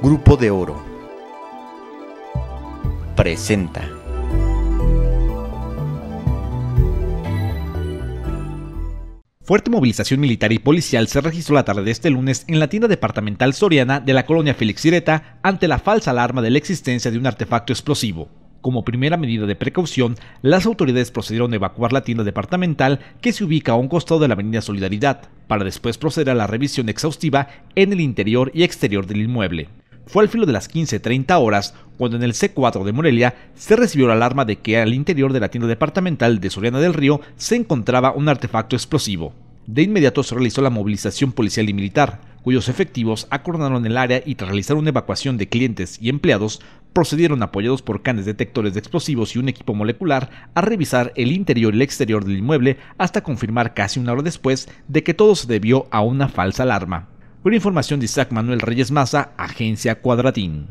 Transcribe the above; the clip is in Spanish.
Grupo de Oro presenta. Fuerte movilización militar y policial se registró la tarde de este lunes en la tienda departamental soriana de la colonia Félix Ireta ante la falsa alarma de la existencia de un artefacto explosivo. Como primera medida de precaución, las autoridades procedieron a evacuar la tienda departamental que se ubica a un costado de la Avenida Solidaridad, para después proceder a la revisión exhaustiva en el interior y exterior del inmueble. Fue al filo de las 15.30 horas cuando en el C4 de Morelia se recibió la alarma de que al interior de la tienda departamental de Soriana del Río se encontraba un artefacto explosivo. De inmediato se realizó la movilización policial y militar, cuyos efectivos acordaron el área y tras realizar una evacuación de clientes y empleados, procedieron apoyados por canes detectores de explosivos y un equipo molecular a revisar el interior y el exterior del inmueble hasta confirmar casi una hora después de que todo se debió a una falsa alarma. Por información de Isaac Manuel Reyes Maza, Agencia Cuadratín.